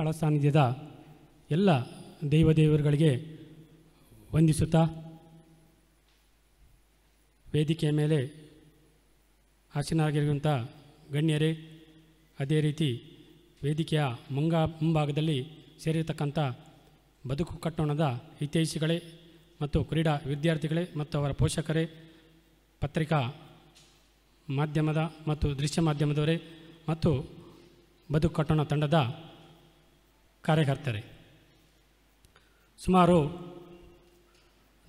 ಸ್ಥಳ ಸಾನ್ನಿಧ್ಯದ ಎಲ್ಲ ದೇವದೇವರುಗಳಿಗೆ ವಂದಿಸುತ್ತಾ ವೇದಿಕೆಯ ಮೇಲೆ ಆಸೀನಾಗಿರುವಂಥ ಗಣ್ಯರೇ ಅದೇ ರೀತಿ ವೇದಿಕೆಯ ಮುಂಗ ಮುಂಭಾಗದಲ್ಲಿ ಸೇರಿರತಕ್ಕಂಥ ಬದುಕು ಕಟ್ಟೋಣದ ಹಿತೈಷಿಗಳೇ ಮತ್ತು ಕ್ರೀಡಾ ವಿದ್ಯಾರ್ಥಿಗಳೇ ಮತ್ತು ಅವರ ಪೋಷಕರೇ ಪತ್ರಿಕಾ ಮಾಧ್ಯಮದ ಮತ್ತು ದೃಶ್ಯ ಮಾಧ್ಯಮದವರೇ ಮತ್ತು ಬದುಕು ಕಟ್ಟೋಣ ತಂಡದ ಕಾರ್ಯಕರ್ತರೆ ಸುಮಾರು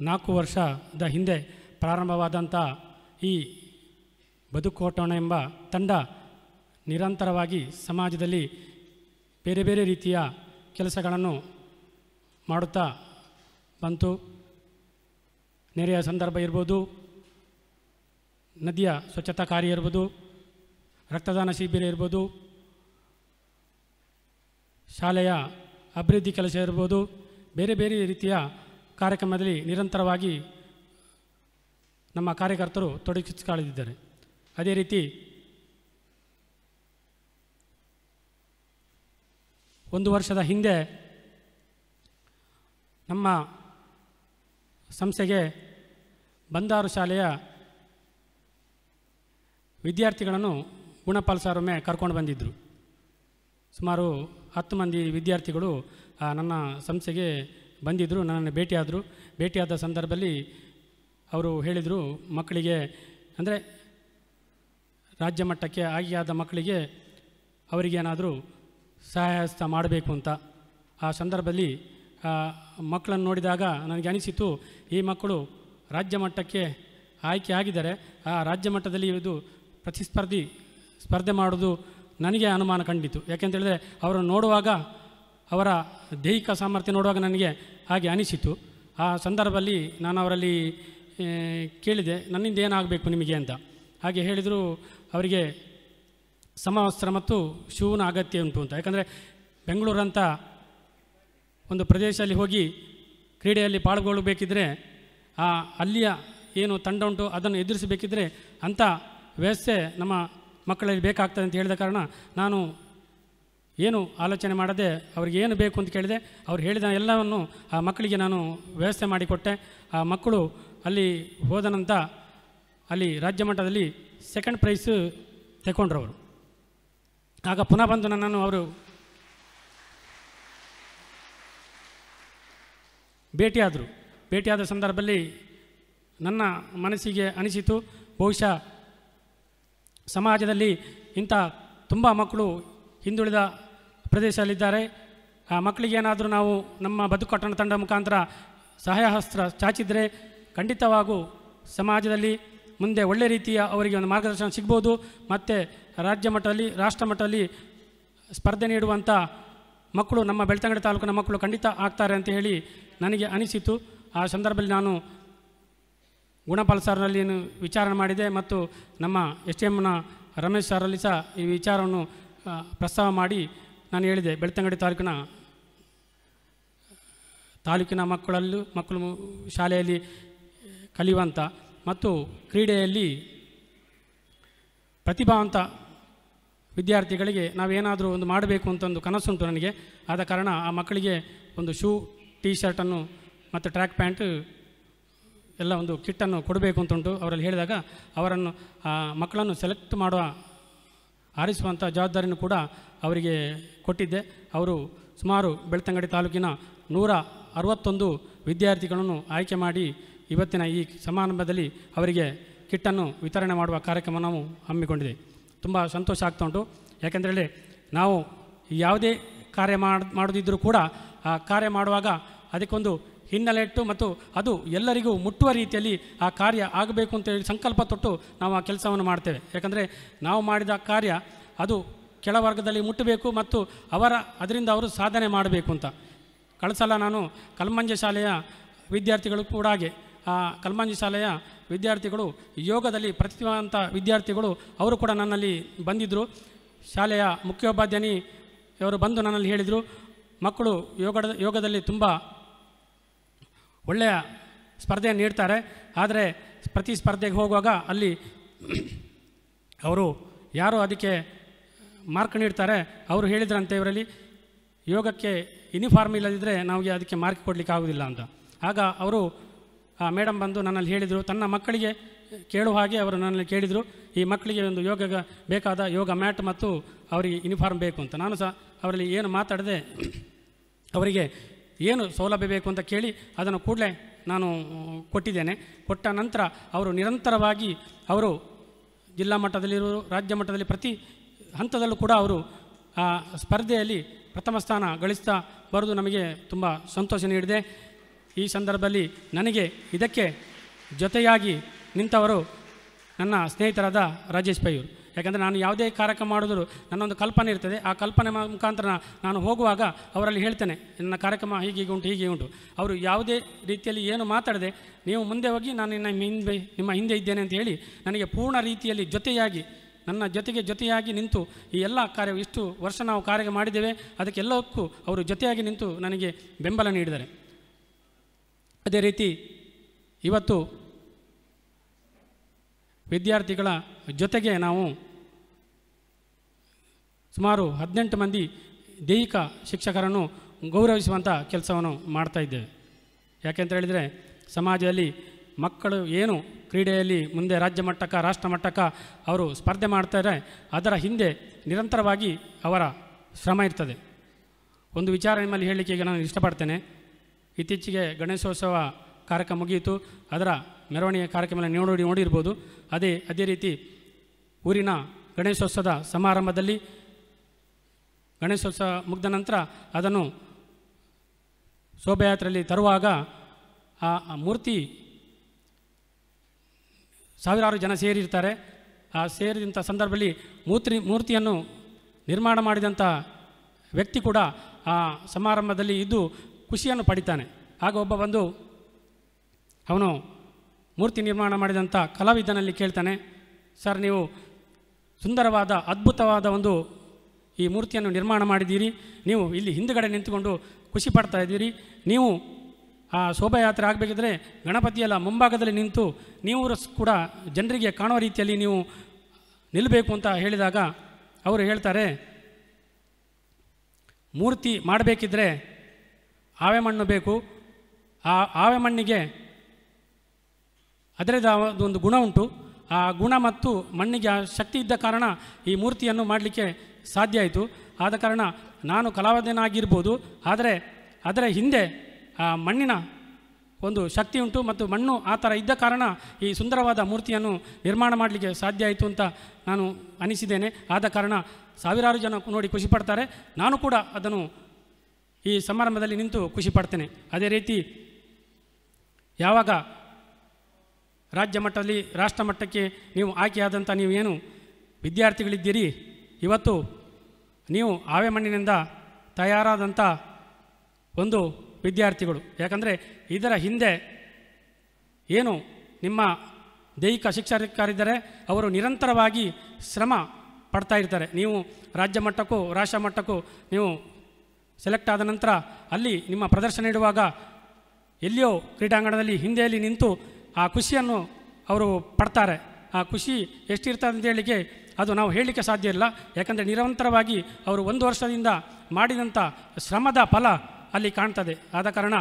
ನಾಲ್ಕು ವರ್ಷದ ಹಿಂದೆ ಪ್ರಾರಂಭವಾದಂಥ ಈ ಬದುಕೋಟೋಣ ಎಂಬ ತಂಡ ನಿರಂತರವಾಗಿ ಸಮಾಜದಲ್ಲಿ ಬೇರೆ ಬೇರೆ ರೀತಿಯ ಕೆಲಸಗಳನ್ನು ಮಾಡುತ್ತಾ ಬಂತು ನೆರೆಯ ಸಂದರ್ಭ ಇರ್ಬೋದು ನದಿಯ ಸ್ವಚ್ಛತಾ ಕಾರ್ಯ ಇರ್ಬೋದು ರಕ್ತದಾನ ಶಿಬಿರ ಇರ್ಬೋದು ಶಾಲೆಯ ಅಭಿವೃದ್ಧಿ ಕೆಲಸ ಇರ್ಬೋದು ಬೇರೆ ಬೇರೆ ರೀತಿಯ ಕಾರ್ಯಕ್ರಮದಲ್ಲಿ ನಿರಂತರವಾಗಿ ನಮ್ಮ ಕಾರ್ಯಕರ್ತರು ತೊಡಗಿಸಿಕೊಳ್ಳಿದ್ದಾರೆ ಅದೇ ರೀತಿ ಒಂದು ವರ್ಷದ ಹಿಂದೆ ನಮ್ಮ ಸಂಸ್ಥೆಗೆ ಬಂದಾರು ಶಾಲೆಯ ವಿದ್ಯಾರ್ಥಿಗಳನ್ನು ಗುಣಪಾಲ್ ಸಾರೊಮ್ಮೆ ಕರ್ಕೊಂಡು ಬಂದಿದ್ದರು ಸುಮಾರು ಹತ್ತು ಮಂದಿ ವಿದ್ಯಾರ್ಥಿಗಳು ನನ್ನ ಸಂಸ್ಥೆಗೆ ಬಂದಿದ್ದರು ನನ್ನನ್ನು ಭೇಟಿಯಾದರು ಭೇಟಿಯಾದ ಸಂದರ್ಭದಲ್ಲಿ ಅವರು ಹೇಳಿದರು ಮಕ್ಕಳಿಗೆ ಅಂದರೆ ರಾಜ್ಯ ಮಟ್ಟಕ್ಕೆ ಆಯ್ಕೆಯಾದ ಮಕ್ಕಳಿಗೆ ಅವರಿಗೇನಾದರೂ ಸಹಾಯ ಹಸ್ತ ಮಾಡಬೇಕು ಅಂತ ಆ ಸಂದರ್ಭದಲ್ಲಿ ಮಕ್ಕಳನ್ನು ನೋಡಿದಾಗ ನನಗೆ ಅನಿಸಿತು ಈ ಮಕ್ಕಳು ರಾಜ್ಯ ಮಟ್ಟಕ್ಕೆ ಆಯ್ಕೆ ಆಗಿದ್ದಾರೆ ಆ ರಾಜ್ಯ ಮಟ್ಟದಲ್ಲಿ ಇದು ಪ್ರತಿಸ್ಪರ್ಧಿ ಸ್ಪರ್ಧೆ ಮಾಡೋದು ನನಗೆ ಅನುಮಾನ ಕಂಡಿತು ಯಾಕೆಂತೇಳಿದರೆ ಅವರನ್ನು ನೋಡುವಾಗ ಅವರ ದೈಹಿಕ ಸಾಮರ್ಥ್ಯ ನೋಡುವಾಗ ನನಗೆ ಹಾಗೆ ಅನಿಸಿತು ಆ ಸಂದರ್ಭದಲ್ಲಿ ನಾನು ಅವರಲ್ಲಿ ಕೇಳಿದೆ ನನ್ನಿಂದ ಏನಾಗಬೇಕು ನಿಮಗೆ ಅಂತ ಹಾಗೆ ಹೇಳಿದರು ಅವರಿಗೆ ಸಮವಸ್ತ್ರ ಮತ್ತು ಶೂನ ಅಗತ್ಯ ಉಂಟು ಅಂತ ಯಾಕಂದರೆ ಬೆಂಗಳೂರಂಥ ಒಂದು ಪ್ರದೇಶದಲ್ಲಿ ಹೋಗಿ ಕ್ರೀಡೆಯಲ್ಲಿ ಪಾಲ್ಗೊಳ್ಳಬೇಕಿದ್ರೆ ಆ ಅಲ್ಲಿಯ ಏನು ತಂಡ ಉಂಟು ಅದನ್ನು ಎದುರಿಸಬೇಕಿದ್ರೆ ಅಂಥ ವ್ಯವಸ್ಥೆ ನಮ್ಮ ಮಕ್ಕಳಲ್ಲಿ ಬೇಕಾಗ್ತದೆ ಅಂತ ಹೇಳಿದ ಕಾರಣ ನಾನು ಏನು ಆಲೋಚನೆ ಮಾಡದೆ ಅವ್ರಿಗೆ ಏನು ಬೇಕು ಅಂತ ಕೇಳಿದೆ ಅವ್ರು ಹೇಳಿದ ಎಲ್ಲವನ್ನು ಆ ಮಕ್ಕಳಿಗೆ ನಾನು ವ್ಯವಸ್ಥೆ ಮಾಡಿಕೊಟ್ಟೆ ಆ ಮಕ್ಕಳು ಅಲ್ಲಿ ಹೋದ ನಂತರ ಅಲ್ಲಿ ರಾಜ್ಯ ಮಟ್ಟದಲ್ಲಿ ಸೆಕೆಂಡ್ ಪ್ರೈಸ್ ತಗೊಂಡ್ರು ಅವರು ಆಗ ಪುನಃ ಬಂದು ನನ್ನನ್ನು ಅವರು ಭೇಟಿಯಾದರು ಭೇಟಿಯಾದ ಸಂದರ್ಭದಲ್ಲಿ ನನ್ನ ಮನಸ್ಸಿಗೆ ಅನಿಸಿತು ಬಹುಶಃ ಸಮಾಜದಲ್ಲಿ ಇಂಥ ತುಂಬ ಮಕ್ಕಳು ಹಿಂದುಳಿದ ಪ್ರದೇಶದಲ್ಲಿದ್ದಾರೆ ಆ ಮಕ್ಕಳಿಗೇನಾದರೂ ನಾವು ನಮ್ಮ ಬದುಕಟ್ಟಣ ತಂಡ ಮುಖಾಂತರ ಸಹಾಯ ಹಸ್ತ್ರ ಚಾಚಿದರೆ ಖಂಡಿತವಾಗೂ ಸಮಾಜದಲ್ಲಿ ಮುಂದೆ ಒಳ್ಳೆ ರೀತಿಯ ಅವರಿಗೆ ಒಂದು ಮಾರ್ಗದರ್ಶನ ಸಿಗ್ಬೋದು ಮತ್ತು ರಾಜ್ಯ ಮಟ್ಟದಲ್ಲಿ ರಾಷ್ಟ್ರ ಮಟ್ಟದಲ್ಲಿ ಸ್ಪರ್ಧೆ ನೀಡುವಂಥ ಮಕ್ಕಳು ನಮ್ಮ ಬೆಳ್ತಂಗಡಿ ತಾಲೂಕಿನ ಮಕ್ಕಳು ಖಂಡಿತ ಆಗ್ತಾರೆ ಅಂತ ಹೇಳಿ ನನಗೆ ಅನಿಸಿತು ಆ ಸಂದರ್ಭದಲ್ಲಿ ನಾನು ಗುಣಪಾಲ್ ಸರ್ನಲ್ಲಿ ವಿಚಾರಣೆ ಮಾಡಿದೆ ಮತ್ತು ನಮ್ಮ ಎಸ್ ಟಿ ಎಮ್ನ ರಮೇಶ್ ಸಾರಲ್ಲಿ ಸಹ ಈ ವಿಚಾರವನ್ನು ಪ್ರಸ್ತಾವ ಮಾಡಿ ನಾನು ಹೇಳಿದೆ ಬೆಳ್ತಂಗಡಿ ತಾಲೂಕಿನ ತಾಲೂಕಿನ ಮಕ್ಕಳಲ್ಲೂ ಮಕ್ಕಳು ಶಾಲೆಯಲ್ಲಿ ಕಲಿಯುವಂಥ ಮತ್ತು ಕ್ರೀಡೆಯಲ್ಲಿ ಪ್ರತಿಭಾವಂತ ವಿದ್ಯಾರ್ಥಿಗಳಿಗೆ ನಾವೇನಾದರೂ ಒಂದು ಮಾಡಬೇಕು ಅಂತ ಒಂದು ಕನಸುಂಟು ನನಗೆ ಆದ ಕಾರಣ ಆ ಮಕ್ಕಳಿಗೆ ಒಂದು ಶೂ ಟೀ ಶರ್ಟನ್ನು ಮತ್ತು ಟ್ರ್ಯಾಕ್ ಪ್ಯಾಂಟ್ ಎಲ್ಲ ಒಂದು ಕಿಟ್ಟನ್ನು ಕೊಡಬೇಕು ಅಂತ ಉಂಟು ಅವರಲ್ಲಿ ಹೇಳಿದಾಗ ಅವರನ್ನು ಮಕ್ಕಳನ್ನು ಸೆಲೆಕ್ಟ್ ಮಾಡುವ ಆರಿಸುವಂಥ ಜವಾಬ್ದಾರಿಯನ್ನು ಕೂಡ ಅವರಿಗೆ ಕೊಟ್ಟಿದ್ದೆ ಅವರು ಸುಮಾರು ಬೆಳ್ತಂಗಡಿ ತಾಲೂಕಿನ ನೂರ ಅರವತ್ತೊಂದು ವಿದ್ಯಾರ್ಥಿಗಳನ್ನು ಆಯ್ಕೆ ಮಾಡಿ ಇವತ್ತಿನ ಈ ಸಮಾರಂಭದಲ್ಲಿ ಅವರಿಗೆ ಕಿಟ್ಟನ್ನು ವಿತರಣೆ ಮಾಡುವ ಕಾರ್ಯಕ್ರಮ ನಾವು ಹಮ್ಮಿಕೊಂಡಿದೆ ತುಂಬ ಸಂತೋಷ ಆಗ್ತಾ ಉಂಟು ಯಾಕೆಂದರೆ ನಾವು ಯಾವುದೇ ಕಾರ್ಯ ಮಾಡೋದಿದ್ದರೂ ಕೂಡ ಆ ಕಾರ್ಯ ಮಾಡುವಾಗ ಅದಕ್ಕೊಂದು ಹಿನ್ನೆಲೆ ಇಟ್ಟು ಮತ್ತು ಅದು ಎಲ್ಲರಿಗೂ ಮುಟ್ಟುವ ರೀತಿಯಲ್ಲಿ ಆ ಕಾರ್ಯ ಆಗಬೇಕು ಅಂತ ಹೇಳಿ ಸಂಕಲ್ಪ ತೊಟ್ಟು ನಾವು ಆ ಕೆಲಸವನ್ನು ಮಾಡ್ತೇವೆ ಯಾಕಂದರೆ ನಾವು ಮಾಡಿದ ಕಾರ್ಯ ಅದು ಕೆಳವರ್ಗದಲ್ಲಿ ಮುಟ್ಟಬೇಕು ಮತ್ತು ಅವರ ಅದರಿಂದ ಅವರು ಸಾಧನೆ ಮಾಡಬೇಕು ಅಂತ ಕಳಿಸಲ್ಲ ನಾನು ಕಲ್ಮಂಜೆ ಶಾಲೆಯ ವಿದ್ಯಾರ್ಥಿಗಳು ಕೂಡ ಹಾಗೆ ಆ ಕಲ್ಮಂಜ ಶಾಲೆಯ ವಿದ್ಯಾರ್ಥಿಗಳು ಯೋಗದಲ್ಲಿ ಪ್ರತಿಭಾವಂತ ವಿದ್ಯಾರ್ಥಿಗಳು ಅವರು ಕೂಡ ನನ್ನಲ್ಲಿ ಬಂದಿದ್ದರು ಶಾಲೆಯ ಮುಖ್ಯೋಪಾಧ್ಯಾನಿ ಅವರು ಬಂದು ನನ್ನಲ್ಲಿ ಹೇಳಿದರು ಮಕ್ಕಳು ಯೋಗದ ಯೋಗದಲ್ಲಿ ತುಂಬ ಒಳ್ಳೆಯ ಸ್ಪರ್ಧೆಯನ್ನು ನೀಡ್ತಾರೆ ಆದರೆ ಪ್ರತಿ ಸ್ಪರ್ಧೆಗೆ ಹೋಗುವಾಗ ಅಲ್ಲಿ ಅವರು ಯಾರು ಅದಕ್ಕೆ ಮಾರ್ಕ್ ನೀಡ್ತಾರೆ ಅವರು ಹೇಳಿದ್ರಂತೆ ಇವರಲ್ಲಿ ಯೋಗಕ್ಕೆ ಯೂನಿಫಾರ್ಮ್ ಇಲ್ಲದಿದ್ದರೆ ನಮಗೆ ಅದಕ್ಕೆ ಮಾರ್ಕ್ ಕೊಡಲಿಕ್ಕೆ ಆಗೋದಿಲ್ಲ ಅಂತ ಆಗ ಅವರು ಆ ಮೇಡಮ್ ಬಂದು ನನ್ನಲ್ಲಿ ಹೇಳಿದರು ತನ್ನ ಮಕ್ಕಳಿಗೆ ಕೇಳುವ ಹಾಗೆ ಅವರು ನನ್ನಲ್ಲಿ ಕೇಳಿದರು ಈ ಮಕ್ಕಳಿಗೆ ಒಂದು ಯೋಗ ಬೇಕಾದ ಯೋಗ ಮ್ಯಾಟ್ ಮತ್ತು ಅವರಿಗೆ ಯೂನಿಫಾರ್ಮ್ ಬೇಕು ಅಂತ ನಾನು ಸಹ ಅವರಲ್ಲಿ ಏನು ಮಾತಾಡದೆ ಅವರಿಗೆ ಏನು ಸೌಲಭ್ಯ ಬೇಕು ಅಂತ ಕೇಳಿ ಅದನ್ನು ಕೂಡಲೇ ನಾನು ಕೊಟ್ಟಿದ್ದೇನೆ ಕೊಟ್ಟ ನಂತರ ಅವರು ನಿರಂತರವಾಗಿ ಅವರು ಜಿಲ್ಲಾ ಮಟ್ಟದಲ್ಲಿರುವ ರಾಜ್ಯ ಮಟ್ಟದಲ್ಲಿ ಪ್ರತಿ ಹಂತದಲ್ಲೂ ಕೂಡ ಅವರು ಆ ಸ್ಪರ್ಧೆಯಲ್ಲಿ ಪ್ರಥಮ ಸ್ಥಾನ ಗಳಿಸ್ತಾ ಬರೋದು ನಮಗೆ ತುಂಬ ಸಂತೋಷ ನೀಡಿದೆ ಈ ಸಂದರ್ಭದಲ್ಲಿ ನನಗೆ ಇದಕ್ಕೆ ಜೊತೆಯಾಗಿ ನಿಂತವರು ನನ್ನ ಸ್ನೇಹಿತರಾದ ರಾಜೇಶ್ ಪೈಯೂರು ಯಾಕಂದರೆ ನಾನು ಯಾವುದೇ ಕಾರ್ಯಕ್ರಮ ಮಾಡಿದ್ರು ನನ್ನೊಂದು ಕಲ್ಪನೆ ಇರ್ತದೆ ಆ ಕಲ್ಪನೆ ಮುಖಾಂತರ ನಾನು ಹೋಗುವಾಗ ಅವರಲ್ಲಿ ಹೇಳ್ತೇನೆ ನನ್ನ ಕಾರ್ಯಕ್ರಮ ಹೀಗೆ ಉಂಟು ಹೀಗೆ ಉಂಟು ಅವರು ಯಾವುದೇ ರೀತಿಯಲ್ಲಿ ಏನು ಮಾತಾಡದೆ ನೀವು ಮುಂದೆ ಹೋಗಿ ನಾನು ನಿಮ್ಮ ಹಿಂದೆ ನಿಮ್ಮ ಹಿಂದೆ ಇದ್ದೇನೆ ಅಂತ ಹೇಳಿ ನನಗೆ ಪೂರ್ಣ ರೀತಿಯಲ್ಲಿ ಜೊತೆಯಾಗಿ ನನ್ನ ಜೊತೆಗೆ ಜೊತೆಯಾಗಿ ನಿಂತು ಈ ಎಲ್ಲ ಕಾರ್ಯ ಇಷ್ಟು ವರ್ಷ ನಾವು ಕಾರ್ಯ ಮಾಡಿದ್ದೇವೆ ಅದಕ್ಕೆಲ್ಲಕ್ಕೂ ಅವರು ಜೊತೆಯಾಗಿ ನಿಂತು ನನಗೆ ಬೆಂಬಲ ನೀಡಿದ್ದಾರೆ ಅದೇ ರೀತಿ ಇವತ್ತು ವಿದ್ಯಾರ್ಥಿಗಳ ಜೊತೆಗೆ ನಾವು ಸುಮಾರು ಹದಿನೆಂಟು ಮಂದಿ ದೈಹಿಕ ಶಿಕ್ಷಕರನ್ನು ಗೌರವಿಸುವಂಥ ಕೆಲಸವನ್ನು ಮಾಡ್ತಾ ಇದ್ದೇವೆ ಯಾಕೆಂತ ಹೇಳಿದರೆ ಸಮಾಜದಲ್ಲಿ ಮಕ್ಕಳು ಏನು ಕ್ರೀಡೆಯಲ್ಲಿ ಮುಂದೆ ರಾಜ್ಯ ಮಟ್ಟಕ್ಕೆ ರಾಷ್ಟ್ರ ಮಟ್ಟಕ್ಕೆ ಅವರು ಸ್ಪರ್ಧೆ ಮಾಡ್ತಾರೆ ಅದರ ಹಿಂದೆ ನಿರಂತರವಾಗಿ ಅವರ ಶ್ರಮ ಇರ್ತದೆ ಒಂದು ವಿಚಾರ ನಿಮ್ಮಲ್ಲಿ ಹೇಳಲಿಕ್ಕೆ ಈಗ ನಾನು ಇಷ್ಟಪಡ್ತೇನೆ ಇತ್ತೀಚೆಗೆ ಗಣೇಶೋತ್ಸವ ಕಾರ್ಯಕ್ರಮ ಮುಗಿಯಿತು ಅದರ ಮೆರವಣಿಗೆ ಕಾರ್ಯಕ್ರಮ ನೋಡಿ ನೋಡಿರ್ಬೋದು ಅದೇ ಅದೇ ರೀತಿ ಊರಿನ ಗಣೇಶೋತ್ಸವದ ಸಮಾರಂಭದಲ್ಲಿ ಗಣೇಶೋತ್ಸವ ಮುಗ್ದ ನಂತರ ಅದನ್ನು ಶೋಭಾಯಾತ್ರೆಯಲ್ಲಿ ತರುವಾಗ ಆ ಮೂರ್ತಿ ಸಾವಿರಾರು ಜನ ಸೇರಿರ್ತಾರೆ ಆ ಸೇರಿದಂಥ ಸಂದರ್ಭದಲ್ಲಿ ಮೂರ್ತಿ ಮೂರ್ತಿಯನ್ನು ನಿರ್ಮಾಣ ಮಾಡಿದಂಥ ವ್ಯಕ್ತಿ ಕೂಡ ಆ ಸಮಾರಂಭದಲ್ಲಿ ಇದ್ದು ಖುಷಿಯನ್ನು ಪಡಿತಾನೆ ಆಗ ಒಬ್ಬ ಬಂದು ಅವನು ಮೂರ್ತಿ ನಿರ್ಮಾಣ ಮಾಡಿದಂಥ ಕಲಾವಿದನಲ್ಲಿ ಕೇಳ್ತಾನೆ ಸರ್ ನೀವು ಸುಂದರವಾದ ಅದ್ಭುತವಾದ ಒಂದು ಈ ಮೂರ್ತಿಯನ್ನು ನಿರ್ಮಾಣ ಮಾಡಿದ್ದೀರಿ ನೀವು ಇಲ್ಲಿ ಹಿಂದುಗಡೆ ನಿಂತುಕೊಂಡು ಖುಷಿ ಪಡ್ತಾ ಇದ್ದೀರಿ ನೀವು ಆ ಶೋಭಾಯಾತ್ರೆ ಆಗಬೇಕಿದ್ರೆ ಗಣಪತಿಯೆಲ್ಲ ಮುಂಭಾಗದಲ್ಲಿ ನಿಂತು ನೀವು ಕೂಡ ಜನರಿಗೆ ಕಾಣುವ ರೀತಿಯಲ್ಲಿ ನೀವು ನಿಲ್ಲಬೇಕು ಅಂತ ಹೇಳಿದಾಗ ಅವರು ಹೇಳ್ತಾರೆ ಮೂರ್ತಿ ಮಾಡಬೇಕಿದ್ರೆ ಆವೆ ಮಣ್ಣು ಬೇಕು ಆ ಆವೆ ಮಣ್ಣಿಗೆ ಅದರದ್ದು ಒಂದು ಗುಣ ಉಂಟು ಆ ಗುಣ ಮತ್ತು ಮಣ್ಣಿಗೆ ಆ ಶಕ್ತಿ ಇದ್ದ ಕಾರಣ ಈ ಮೂರ್ತಿಯನ್ನು ಮಾಡಲಿಕ್ಕೆ ಸಾಧ್ಯ ಆಯಿತು ಆದ ಕಾರಣ ನಾನು ಕಲಾವಿದನಾಗಿರ್ಬೋದು ಆದರೆ ಅದರ ಹಿಂದೆ ಆ ಮಣ್ಣಿನ ಒಂದು ಶಕ್ತಿ ಉಂಟು ಮತ್ತು ಮಣ್ಣು ಆ ಥರ ಇದ್ದ ಕಾರಣ ಈ ಸುಂದರವಾದ ಮೂರ್ತಿಯನ್ನು ನಿರ್ಮಾಣ ಮಾಡಲಿಕ್ಕೆ ಸಾಧ್ಯ ಆಯಿತು ಅಂತ ನಾನು ಅನಿಸಿದ್ದೇನೆ ಆದ ಕಾರಣ ಸಾವಿರಾರು ಜನ ನೋಡಿ ಖುಷಿ ನಾನು ಕೂಡ ಅದನ್ನು ಈ ಸಮಾರಂಭದಲ್ಲಿ ನಿಂತು ಖುಷಿ ಅದೇ ರೀತಿ ಯಾವಾಗ ರಾಜ್ಯ ಮಟ್ಟದಲ್ಲಿ ರಾಷ್ಟ್ರ ಮಟ್ಟಕ್ಕೆ ನೀವು ಆಯ್ಕೆಯಾದಂಥ ನೀವೇನು ವಿದ್ಯಾರ್ಥಿಗಳಿದ್ದೀರಿ ಇವತ್ತು ನೀವು ಆವೆ ಮಣ್ಣಿನಿಂದ ತಯಾರಾದಂಥ ಒಂದು ವಿದ್ಯಾರ್ಥಿಗಳು ಯಾಕಂದರೆ ಇದರ ಹಿಂದೆ ಏನು ನಿಮ್ಮ ದೈಹಿಕ ಶಿಕ್ಷಕರಿದ್ದಾರೆ ಅವರು ನಿರಂತರವಾಗಿ ಶ್ರಮ ಪಡ್ತಾ ಇರ್ತಾರೆ ನೀವು ರಾಜ್ಯ ಮಟ್ಟಕ್ಕೂ ರಾಷ್ಟ್ರ ಮಟ್ಟಕ್ಕೂ ನೀವು ಸೆಲೆಕ್ಟ್ ಆದ ನಂತರ ಅಲ್ಲಿ ನಿಮ್ಮ ಪ್ರದರ್ಶನ ಇಡುವಾಗ ಎಲ್ಲಿಯೋ ಕ್ರೀಡಾಂಗಣದಲ್ಲಿ ಹಿಂದೆಯಲ್ಲಿ ನಿಂತು ಆ ಖುಷಿಯನ್ನು ಅವರು ಪಡ್ತಾರೆ ಆ ಖುಷಿ ಎಷ್ಟಿರ್ತದೆ ಹೇಳಿಕೆ ಅದು ನಾವು ಹೇಳಲಿಕ್ಕೆ ಸಾಧ್ಯ ಇಲ್ಲ ಯಾಕಂದರೆ ನಿರಂತರವಾಗಿ ಅವರು ಒಂದು ವರ್ಷದಿಂದ ಮಾಡಿದಂಥ ಶ್ರಮದ ಫಲ ಅಲ್ಲಿ ಕಾಣ್ತದೆ ಆದ ಕಾರಣ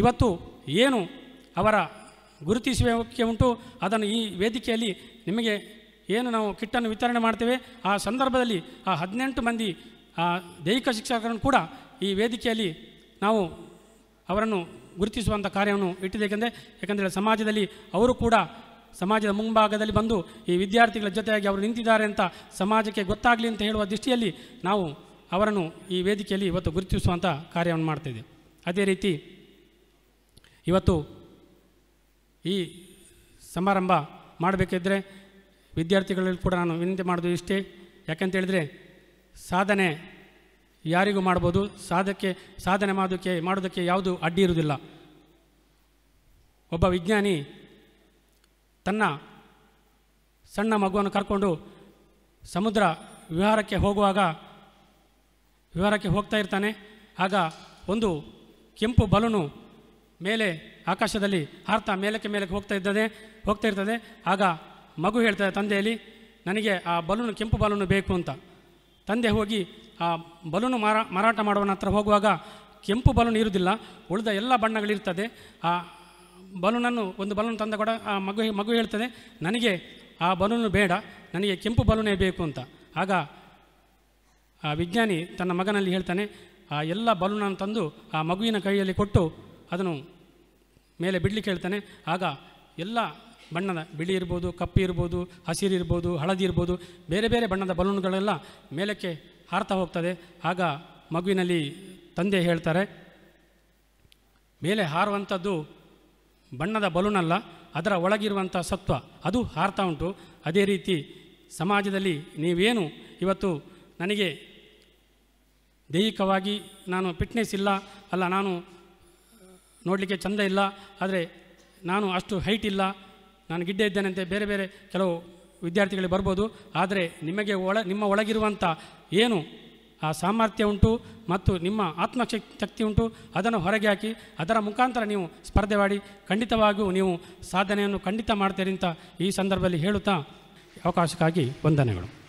ಇವತ್ತು ಏನು ಅವರ ಗುರುತಿಸುವಿಕೆ ಉಂಟು ಅದನ್ನು ಈ ವೇದಿಕೆಯಲ್ಲಿ ನಿಮಗೆ ಏನು ನಾವು ಕಿಟ್ಟನ್ನು ವಿತರಣೆ ಮಾಡ್ತೇವೆ ಆ ಸಂದರ್ಭದಲ್ಲಿ ಆ ಹದಿನೆಂಟು ಮಂದಿ ಆ ದೈಹಿಕ ಶಿಕ್ಷಕರನ್ನು ಕೂಡ ಈ ವೇದಿಕೆಯಲ್ಲಿ ನಾವು ಅವರನ್ನು ಗುರುತಿಸುವಂಥ ಕಾರ್ಯವನ್ನು ಇಟ್ಟಿದೆ ಏಕೆಂದರೆ ಯಾಕಂದರೆ ಸಮಾಜದಲ್ಲಿ ಅವರು ಕೂಡ ಸಮಾಜದ ಮುಂಭಾಗದಲ್ಲಿ ಬಂದು ಈ ವಿದ್ಯಾರ್ಥಿಗಳ ಜೊತೆಯಾಗಿ ಅವರು ನಿಂತಿದ್ದಾರೆ ಅಂತ ಸಮಾಜಕ್ಕೆ ಗೊತ್ತಾಗಲಿ ಅಂತ ಹೇಳುವ ದೃಷ್ಟಿಯಲ್ಲಿ ನಾವು ಅವರನ್ನು ಈ ವೇದಿಕೆಯಲ್ಲಿ ಇವತ್ತು ಗುರುತಿಸುವಂಥ ಕಾರ್ಯವನ್ನು ಮಾಡ್ತಿದೆ ಅದೇ ರೀತಿ ಇವತ್ತು ಈ ಸಮಾರಂಭ ಮಾಡಬೇಕಿದ್ರೆ ವಿದ್ಯಾರ್ಥಿಗಳಲ್ಲಿ ಕೂಡ ನಾನು ವಿನಂತಿ ಮಾಡೋದು ಇಷ್ಟೇ ಯಾಕಂತೇಳಿದರೆ ಸಾಧನೆ ಯಾರಿಗೂ ಮಾಡ್ಬೋದು ಸಾಧಕ್ಕೆ ಸಾಧನೆ ಮಾಡೋದಕ್ಕೆ ಮಾಡೋದಕ್ಕೆ ಯಾವುದು ಅಡ್ಡಿ ಇರುವುದಿಲ್ಲ ಒಬ್ಬ ವಿಜ್ಞಾನಿ ತನ್ನ ಸಣ್ಣ ಮಗುವನ್ನು ಕರ್ಕೊಂಡು ಸಮುದ್ರ ವಿಹಾರಕ್ಕೆ ಹೋಗುವಾಗ ವಿಹಾರಕ್ಕೆ ಹೋಗ್ತಾ ಇರ್ತಾನೆ ಆಗ ಒಂದು ಕೆಂಪು ಬಲೂನು ಮೇಲೆ ಆಕಾಶದಲ್ಲಿ ಹಾರ್ತಾ ಮೇಲಕ್ಕೆ ಮೇಲಕ್ಕೆ ಹೋಗ್ತಾ ಇದ್ದದೆ ಹೋಗ್ತಾ ಇರ್ತದೆ ಆಗ ಮಗು ಹೇಳ್ತದೆ ತಂದೆಯಲ್ಲಿ ನನಗೆ ಆ ಬಲೂನು ಕೆಂಪು ಬಲೂನು ಬೇಕು ಅಂತ ತಂದೆ ಹೋಗಿ ಆ ಬಲೂನು ಮಾರಾ ಮಾರಾಟ ಮಾಡುವನ ಹತ್ರ ಹೋಗುವಾಗ ಕೆಂಪು ಬಲೂನ್ ಇರುವುದಿಲ್ಲ ಉಳಿದ ಎಲ್ಲ ಬಣ್ಣಗಳಿರ್ತದೆ ಆ ಬಲೂನನ್ನು ಒಂದು ಬಲೂನ್ ತಂದ ಕೂಡ ಆ ಮಗು ಮಗು ಹೇಳ್ತದೆ ನನಗೆ ಆ ಬಲೂನು ಬೇಡ ನನಗೆ ಕೆಂಪು ಬಲೂನೇ ಬೇಕು ಅಂತ ಆಗ ಆ ವಿಜ್ಞಾನಿ ತನ್ನ ಮಗನಲ್ಲಿ ಹೇಳ್ತಾನೆ ಆ ಎಲ್ಲ ಬಲೂನನ್ನು ತಂದು ಆ ಮಗುವಿನ ಕೈಯಲ್ಲಿ ಕೊಟ್ಟು ಅದನ್ನು ಮೇಲೆ ಬಿಡ್ಲಿಕ್ಕೆ ಹೇಳ್ತಾನೆ ಆಗ ಎಲ್ಲ ಬಣ್ಣದ ಬಿಳಿ ಇರ್ಬೋದು ಕಪ್ಪು ಇರ್ಬೋದು ಹಸಿರು ಇರ್ಬೋದು ಹಳದಿ ಇರ್ಬೋದು ಬೇರೆ ಬೇರೆ ಬಣ್ಣದ ಬಲೂನ್ಗಳೆಲ್ಲ ಮೇಲಕ್ಕೆ ಹಾರ್ತಾ ಹೋಗ್ತದೆ ಆಗ ಮಗುವಿನಲ್ಲಿ ತಂದೆ ಹೇಳ್ತಾರೆ ಮೇಲೆ ಹಾರುವಂಥದ್ದು ಬಣ್ಣದ ಬಲೂನಲ್ಲ ಅದರ ಒಳಗಿರುವಂಥ ಸತ್ವ ಅದು ಹಾರ್ತಾ ಉಂಟು ಅದೇ ರೀತಿ ಸಮಾಜದಲ್ಲಿ ನೀವೇನು ಇವತ್ತು ನನಗೆ ದೈಹಿಕವಾಗಿ ನಾನು ಫಿಟ್ನೆಸ್ ಇಲ್ಲ ಅಲ್ಲ ನಾನು ನೋಡಲಿಕ್ಕೆ ಚಂದ ಇಲ್ಲ ಆದರೆ ನಾನು ಅಷ್ಟು ಹೈಟ್ ಇಲ್ಲ ನಾನು ಗಿಡ್ಡೆ ಇದ್ದೇನೆಂತೆ ಬೇರೆ ಬೇರೆ ಕೆಲವು ವಿದ್ಯಾರ್ಥಿಗಳಿಗೆ ಬರ್ಬೋದು ಆದರೆ ನಿಮಗೆ ಒಳ ನಿಮ್ಮ ಒಳಗಿರುವಂಥ ಏನು ಆ ಸಾಮರ್ಥ್ಯ ಉಂಟು ಮತ್ತು ನಿಮ್ಮ ಆತ್ಮಶಕ್ತಿ ಉಂಟು ಅದನ್ನು ಹೊರಗೆ ಹಾಕಿ ಅದರ ಮುಖಾಂತರ ನೀವು ಸ್ಪರ್ಧೆ ಮಾಡಿ ಖಂಡಿತವಾಗಿಯೂ ನೀವು ಸಾಧನೆಯನ್ನು ಖಂಡಿತ ಮಾಡ್ತೀರಿ ಅಂತ ಈ ಸಂದರ್ಭದಲ್ಲಿ ಹೇಳುತ್ತಾ ಅವಕಾಶಕ್ಕಾಗಿ ವಂದನೆಗಳು